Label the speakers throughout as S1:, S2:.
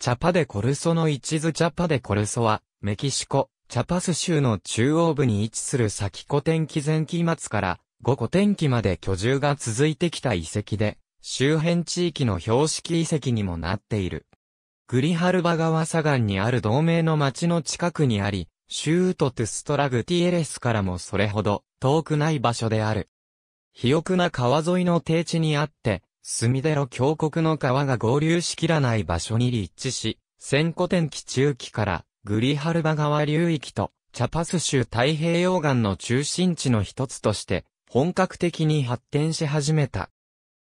S1: チャパデコルソの一途チャパデコルソは、メキシコ、チャパス州の中央部に位置する先古典気前期末から後古典気まで居住が続いてきた遺跡で、周辺地域の標識遺跡にもなっている。グリハルバ川左岸にある同盟の町の近くにあり、シュートトゥストラグティエレスからもそれほど遠くない場所である。肥沃な川沿いの低地にあって、隅ロ峡谷の川が合流しきらない場所に立地し、先古天気中期からグリハルバ川流域とチャパス州太平洋岸の中心地の一つとして本格的に発展し始めた。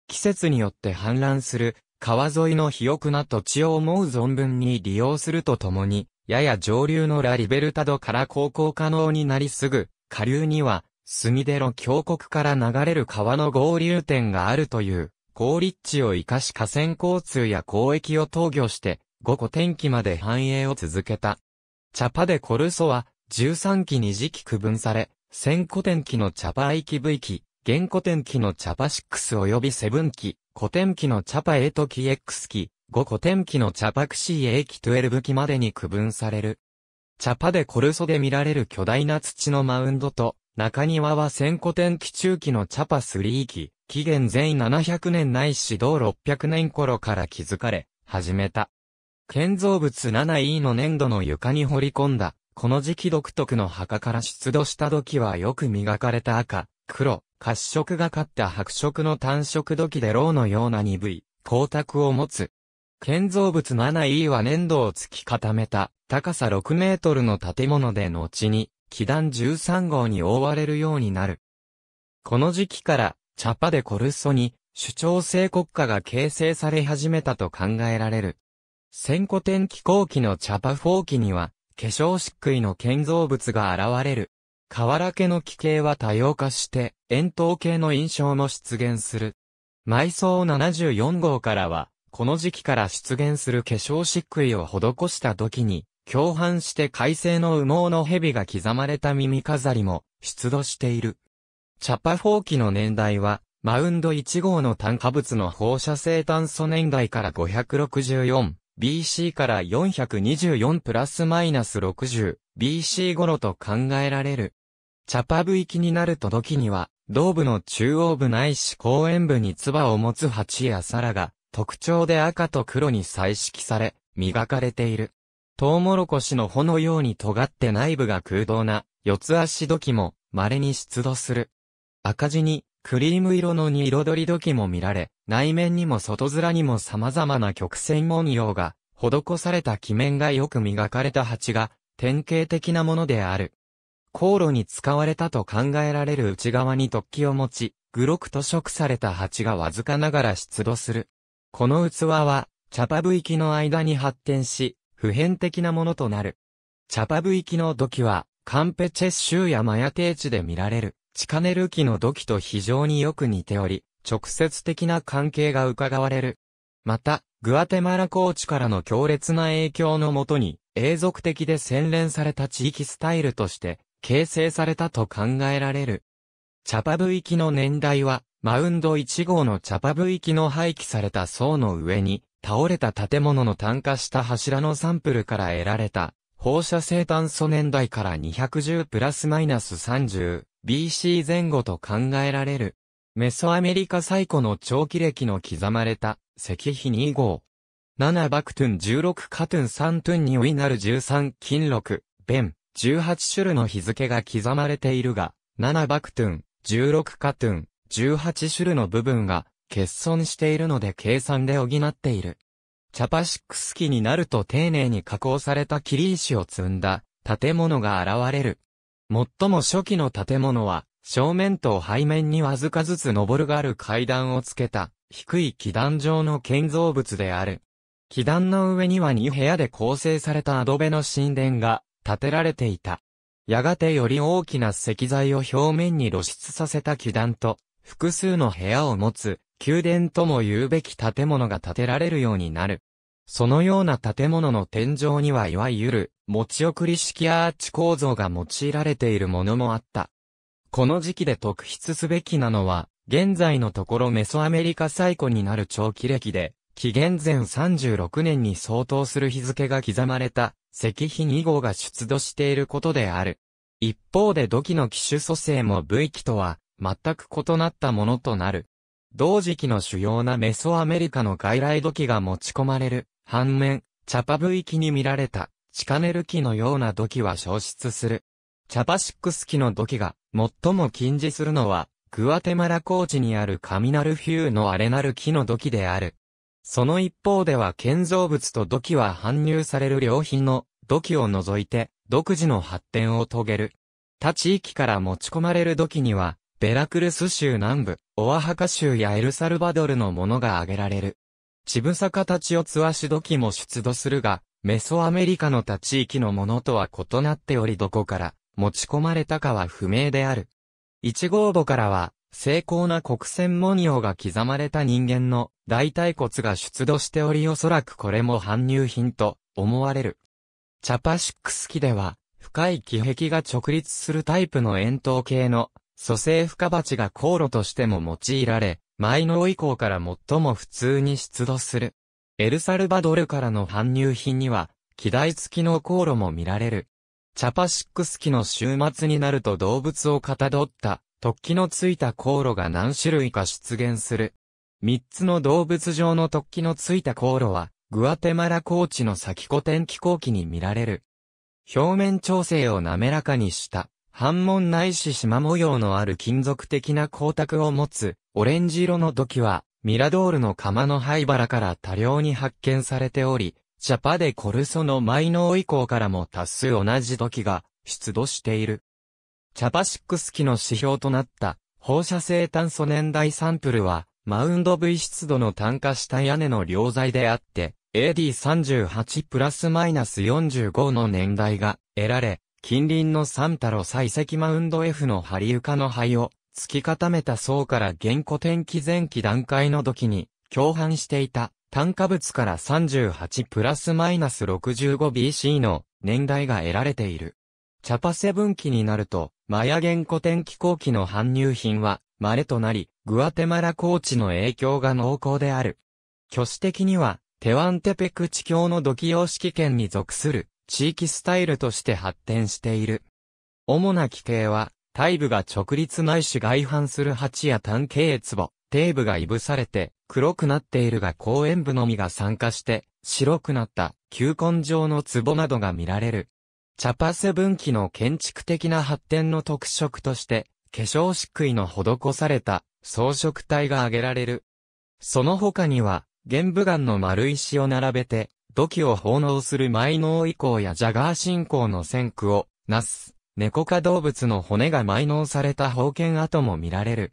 S1: 季節によって氾濫する川沿いの肥沃な土地を思う存分に利用するとともに、やや上流のラリベルタドから航行可能になりすぐ、下流には、スミデロ峡谷から流れる川の合流点があるという。高立地を生かし河川交通や交易を投与して、五個天気まで繁栄を続けた。茶パでコルソは、13期2次期区分され、千古天気の茶パイ期 V 期、現古天気の茶パ6及び7期、古天気の茶パ8と期 X 期、5個天気の茶パクシー A 期12期までに区分される。茶パでコルソで見られる巨大な土のマウンドと、中庭は千古天気中期のチャパス3期、紀元前700年ないし同600年頃から築かれ、始めた。建造物 7E の粘土の床に掘り込んだ、この時期独特の墓から出土した土器はよく磨かれた赤、黒、褐色がかった白色の単色土器でローのような鈍い光沢を持つ。建造物 7E は粘土を突き固めた高さ6メートルの建物で後に気団13号に覆われるようになる。この時期から、チャパでコルソに、主張性国家が形成され始めたと考えられる。先古天気候期のチャパフォーには、化粧漆喰の建造物が現れる。瓦家の気形は多様化して、円筒形の印象も出現する。埋葬74号からは、この時期から出現する化粧漆喰を施した時に、共犯して海星の羽毛の蛇が刻まれた耳飾りも出土している。チャパフォーキの年代は、マウンド1号の炭化物の放射性炭素年代から 564BC から424プラスマイナス 60BC 頃と考えられる。チャパ部域になると時には、胴部の中央部ないし後円部に唾を持つ蜂や皿が特徴で赤と黒に彩色され、磨かれている。トウモロコシの穂のように尖って内部が空洞な四つ足土器も稀に出土する。赤地にクリーム色の二彩り土器も見られ、内面にも外面にも様々な曲線文様が施された木面がよく磨かれた鉢が典型的なものである。航路に使われたと考えられる内側に突起を持ち、グロくと食された鉢がわずかながら出土する。この器は、茶ブ行きの間に発展し、普遍的なものとなる。チャパブ行きの土器は、カンペチェス州やマヤ定地で見られる、チカネル機の土器と非常によく似ており、直接的な関係が伺われる。また、グアテマラ高地からの強烈な影響のもとに、永続的で洗練された地域スタイルとして、形成されたと考えられる。チャパブ域の年代は、マウンド1号のチャパブ域の廃棄された層の上に、倒れた建物の炭化した柱のサンプルから得られた、放射性炭素年代から210プラスマイナス 30BC 前後と考えられる。メソアメリカ最古の長期歴の刻まれた石碑2号。7バクトゥン16カトゥン3トゥンにウィナル13金6、ベン、18種類の日付が刻まれているが、7バクトゥン、16カトゥン、18種類の部分が欠損しているので計算で補っている。チャパシックス機になると丁寧に加工された切石を積んだ建物が現れる。最も初期の建物は、正面と背面にわずかずつ登るがある階段をつけた、低い基壇状の建造物である。基壇の上には2部屋で構成されたアドベの神殿が建てられていた。やがてより大きな石材を表面に露出させた基壇と、複数の部屋を持つ、宮殿とも言うべき建物が建てられるようになる。そのような建物の天井にはいわゆる持ち送り式アーチ構造が用いられているものもあった。この時期で特筆すべきなのは、現在のところメソアメリカ最古になる長期歴で、紀元前36年に相当する日付が刻まれた石碑2号が出土していることである。一方で土器の機種組成も部域とは全く異なったものとなる。同時期の主要なメソアメリカの外来土器が持ち込まれる。反面、チャパブイ期に見られた、チカネル期のような土器は消失する。チャパシックス期の土器が最も禁止するのは、グアテマラ高地にあるカミナルフューのアレナル木の土器である。その一方では建造物と土器は搬入される良品の土器を除いて独自の発展を遂げる。他地域から持ち込まれる土器にはベラクルス州南部、オアハカ州やエルサルバドルのものが挙げられる。チブサカタチオツワシドキも出土するが、メソアメリカの他地域のものとは異なっておりどこから持ち込まれたかは不明である。1号墓からは、精巧な黒線文様が刻まれた人間の大腿骨が出土しておりおそらくこれも搬入品と思われる。チャパシックス機では、深い気壁が直立するタイプの円筒形の蘇生深鉢が航路としても用いられ、マノ以降から最も普通に出土する。エルサルバドルからの搬入品には、機台付きの航路も見られる。チャパシックス期の週末になると動物をかたどった、突起のついた航路が何種類か出現する。三つの動物上の突起のついた航路は、グアテマラ高地の先古典気候機に見られる。表面調整を滑らかにした、半門ないし縞模様のある金属的な光沢を持つ、オレンジ色の土器は、ミラドールの釜の灰原から多量に発見されており、ジャパでコルソの埋ー以降からも多数同じ土器が出土している。チャパシックス期の指標となった放射性炭素年代サンプルは、マウンド V 湿度の炭化した屋根の量材であって、AD38 プラスマイナス45の年代が得られ、近隣の三太郎採石マウンド F の張床の灰を、突き固めた層から原古天気前期段階の時に、共犯していた、炭化物から38プラスマイナス 65BC の年代が得られている。茶パセ分岐になると、マヤ原古天気後期の搬入品は、稀となり、グアテマラ高地の影響が濃厚である。挙手的には、テワンテペク地境の土器様式圏に属する、地域スタイルとして発展している。主な規定は、体部が直立ないし外反する鉢や単形壺、底部がいぶされて、黒くなっているが公園部のみが酸化して、白くなった、球根状の壺などが見られる。チャパセ分岐の建築的な発展の特色として、化粧漆喰の施された装飾体が挙げられる。その他には、玄武岩の丸石を並べて、土器を奉納する埋納遺構やジャガー信仰の先駆を、なす、猫科動物の骨が埋納された宝剣跡も見られる。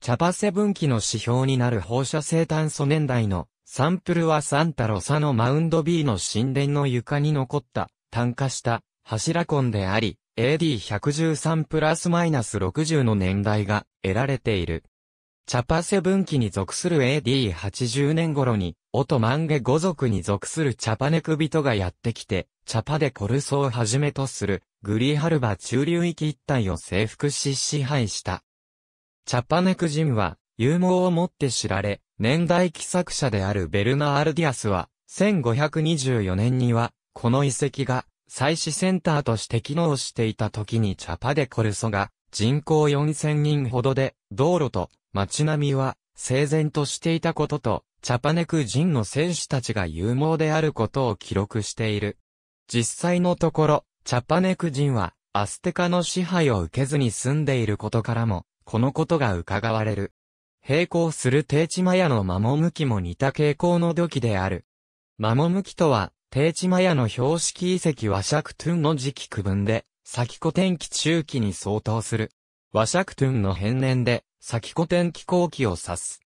S1: 茶パセ分岐の指標になる放射性炭素年代のサンプルはサンタロサのマウンド B の神殿の床に残った炭化した柱根であり AD113 プラスマイナス60の年代が得られている。チャパセ分岐に属する AD80 年頃に、オトマンゲ語族に属するチャパネク人がやってきて、チャパデコルソをはじめとする、グリーハルバ中流域一帯を征服し支配した。チャパネク人は、勇猛をもって知られ、年代記作者であるベルナアルディアスは、1524年には、この遺跡が、祭祀センターとして機能していた時にチャパデコルソが、人口4000人ほどで、道路と街並みは、整然としていたことと、チャパネク人の戦士たちが勇猛であることを記録している。実際のところ、チャパネク人は、アステカの支配を受けずに住んでいることからも、このことが伺われる。並行する低地マヤの守向きも似た傾向の土器である。守向きとは、低地マヤの標識遺跡ワシャクトゥンの時期区分で、先古天気中期に相当する。ワシャクトゥンの変年で、先古典気候期を指す。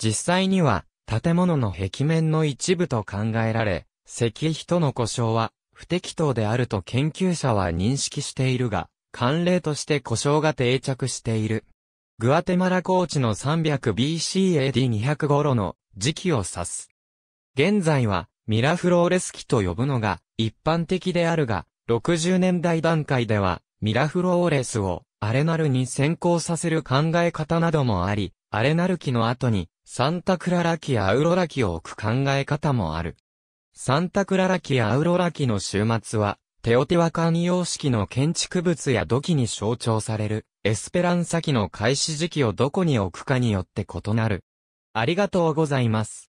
S1: 実際には、建物の壁面の一部と考えられ、石碑との故障は、不適当であると研究者は認識しているが、慣例として故障が定着している。グアテマラ高地の 300BCAD200 頃の時期を指す。現在はミラフローレス期と呼ぶのが一般的であるが、60年代段階ではミラフローレスをアレナルに先行させる考え方などもあり、アレナル期の後に、サンタクララ期やアウロラ期を置く考え方もある。サンタクララ期やアウロラ期の週末は、テオテワカン様式の建築物や土器に象徴される、エスペランサ期の開始時期をどこに置くかによって異なる。ありがとうございます。